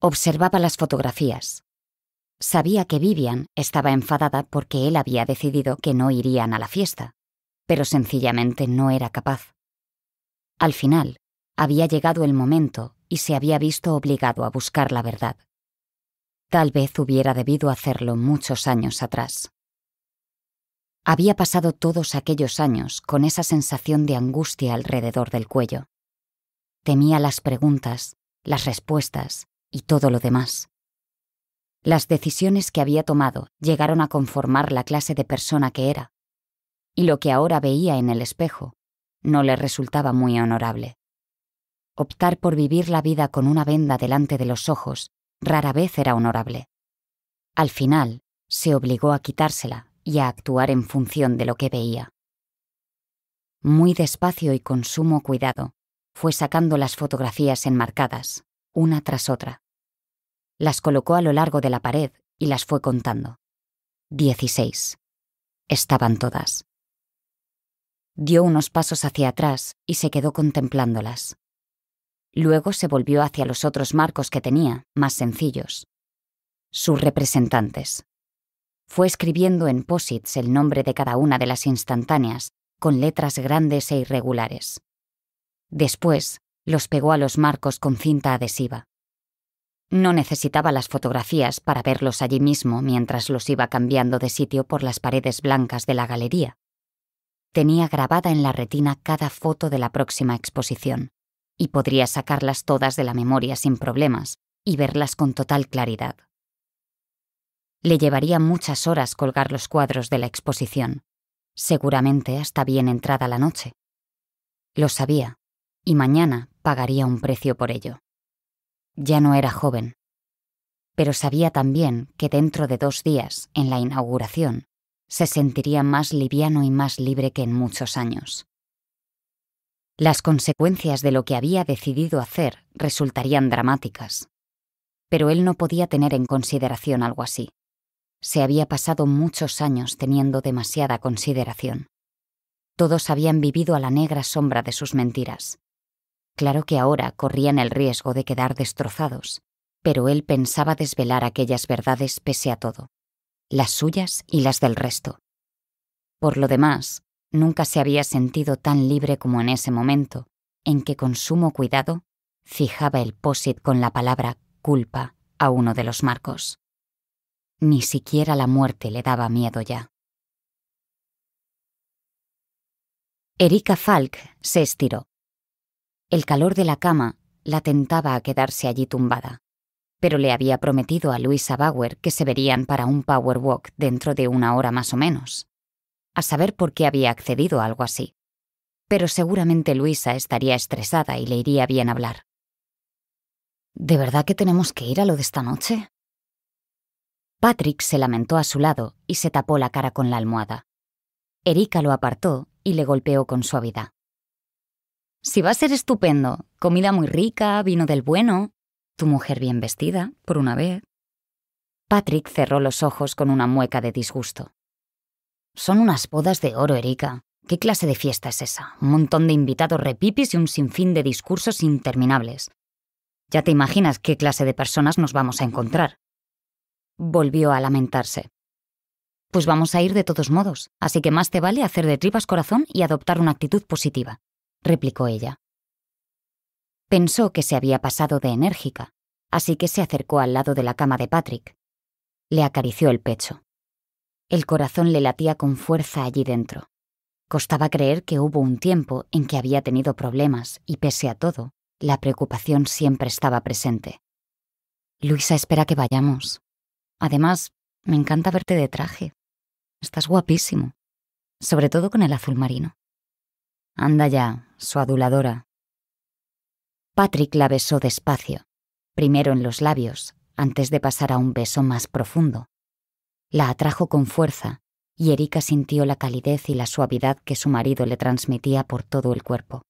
Observaba las fotografías. Sabía que Vivian estaba enfadada porque él había decidido que no irían a la fiesta, pero sencillamente no era capaz. Al final, había llegado el momento y se había visto obligado a buscar la verdad. Tal vez hubiera debido hacerlo muchos años atrás. Había pasado todos aquellos años con esa sensación de angustia alrededor del cuello. Temía las preguntas, las respuestas, y todo lo demás. Las decisiones que había tomado llegaron a conformar la clase de persona que era, y lo que ahora veía en el espejo no le resultaba muy honorable. Optar por vivir la vida con una venda delante de los ojos rara vez era honorable. Al final, se obligó a quitársela y a actuar en función de lo que veía. Muy despacio y con sumo cuidado, fue sacando las fotografías enmarcadas, una tras otra. Las colocó a lo largo de la pared y las fue contando. Dieciséis. Estaban todas. Dio unos pasos hacia atrás y se quedó contemplándolas. Luego se volvió hacia los otros marcos que tenía, más sencillos. Sus representantes. Fue escribiendo en posits el nombre de cada una de las instantáneas, con letras grandes e irregulares. Después, los pegó a los marcos con cinta adhesiva. No necesitaba las fotografías para verlos allí mismo mientras los iba cambiando de sitio por las paredes blancas de la galería. Tenía grabada en la retina cada foto de la próxima exposición, y podría sacarlas todas de la memoria sin problemas y verlas con total claridad. Le llevaría muchas horas colgar los cuadros de la exposición, seguramente hasta bien entrada la noche. Lo sabía, y mañana pagaría un precio por ello. Ya no era joven, pero sabía también que dentro de dos días, en la inauguración, se sentiría más liviano y más libre que en muchos años. Las consecuencias de lo que había decidido hacer resultarían dramáticas, pero él no podía tener en consideración algo así. Se había pasado muchos años teniendo demasiada consideración. Todos habían vivido a la negra sombra de sus mentiras, Claro que ahora corrían el riesgo de quedar destrozados, pero él pensaba desvelar aquellas verdades pese a todo, las suyas y las del resto. Por lo demás, nunca se había sentido tan libre como en ese momento, en que con sumo cuidado fijaba el posit con la palabra culpa a uno de los marcos. Ni siquiera la muerte le daba miedo ya. Erika Falk se estiró. El calor de la cama la tentaba a quedarse allí tumbada, pero le había prometido a Luisa Bauer que se verían para un power walk dentro de una hora más o menos. A saber por qué había accedido a algo así. Pero seguramente Luisa estaría estresada y le iría bien hablar. ¿De verdad que tenemos que ir a lo de esta noche? Patrick se lamentó a su lado y se tapó la cara con la almohada. Erika lo apartó y le golpeó con suavidad. Si va a ser estupendo, comida muy rica, vino del bueno, tu mujer bien vestida, por una vez. Patrick cerró los ojos con una mueca de disgusto. Son unas bodas de oro, Erika. ¿Qué clase de fiesta es esa? Un montón de invitados repipis y un sinfín de discursos interminables. Ya te imaginas qué clase de personas nos vamos a encontrar. Volvió a lamentarse. Pues vamos a ir de todos modos, así que más te vale hacer de tripas corazón y adoptar una actitud positiva replicó ella. Pensó que se había pasado de enérgica, así que se acercó al lado de la cama de Patrick. Le acarició el pecho. El corazón le latía con fuerza allí dentro. Costaba creer que hubo un tiempo en que había tenido problemas y pese a todo, la preocupación siempre estaba presente. Luisa espera que vayamos. Además, me encanta verte de traje. Estás guapísimo, sobre todo con el azul marino. Anda ya, su aduladora. Patrick la besó despacio, primero en los labios, antes de pasar a un beso más profundo. La atrajo con fuerza, y Erika sintió la calidez y la suavidad que su marido le transmitía por todo el cuerpo.